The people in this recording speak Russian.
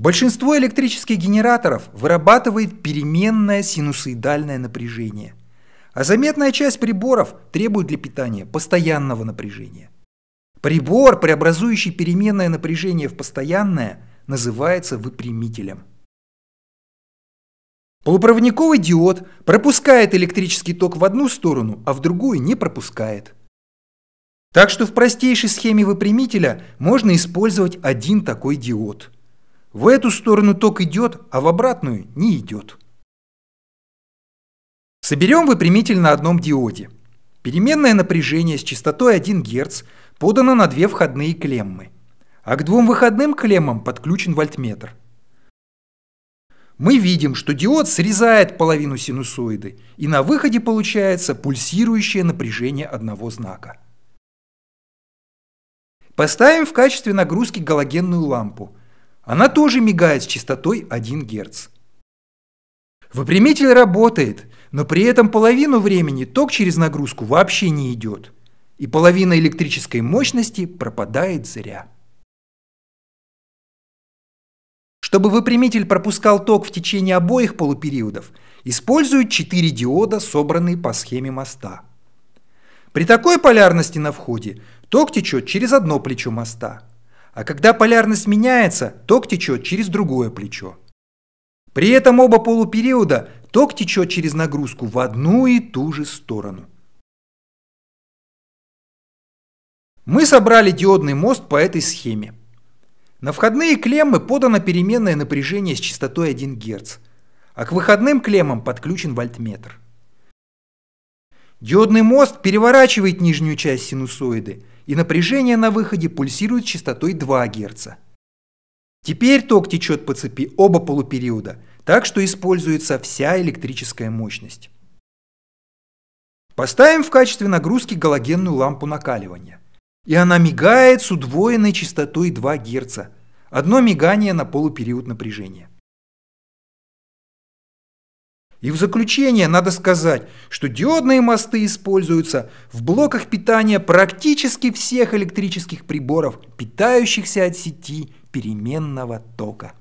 Большинство электрических генераторов вырабатывает переменное синусоидальное напряжение, а заметная часть приборов требует для питания постоянного напряжения. Прибор, преобразующий переменное напряжение в постоянное, называется выпрямителем. Полупроводниковый диод пропускает электрический ток в одну сторону, а в другую не пропускает. Так что в простейшей схеме выпрямителя можно использовать один такой диод – в эту сторону ток идет, а в обратную не идет. Соберем выпрямитель на одном диоде. Переменное напряжение с частотой 1 Гц подано на две входные клеммы, а к двум выходным клеммам подключен вольтметр. Мы видим, что диод срезает половину синусоиды, и на выходе получается пульсирующее напряжение одного знака. Поставим в качестве нагрузки галогенную лампу – она тоже мигает с частотой 1 Гц. Выпрямитель работает, но при этом половину времени ток через нагрузку вообще не идет, и половина электрической мощности пропадает зря. Чтобы выпрямитель пропускал ток в течение обоих полупериодов, используют 4 диода, собранные по схеме моста. При такой полярности на входе ток течет через одно плечо моста – а когда полярность меняется, ток течет через другое плечо. При этом оба полупериода ток течет через нагрузку в одну и ту же сторону. Мы собрали диодный мост по этой схеме. На входные клеммы подано переменное напряжение с частотой 1 Гц, а к выходным клеммам подключен вольтметр. Диодный мост переворачивает нижнюю часть синусоиды – и напряжение на выходе пульсирует частотой 2 Гц. Теперь ток течет по цепи оба полупериода, так что используется вся электрическая мощность. Поставим в качестве нагрузки галогенную лампу накаливания. И она мигает с удвоенной частотой 2 Гц. Одно мигание на полупериод напряжения. И в заключение надо сказать, что диодные мосты используются в блоках питания практически всех электрических приборов, питающихся от сети переменного тока.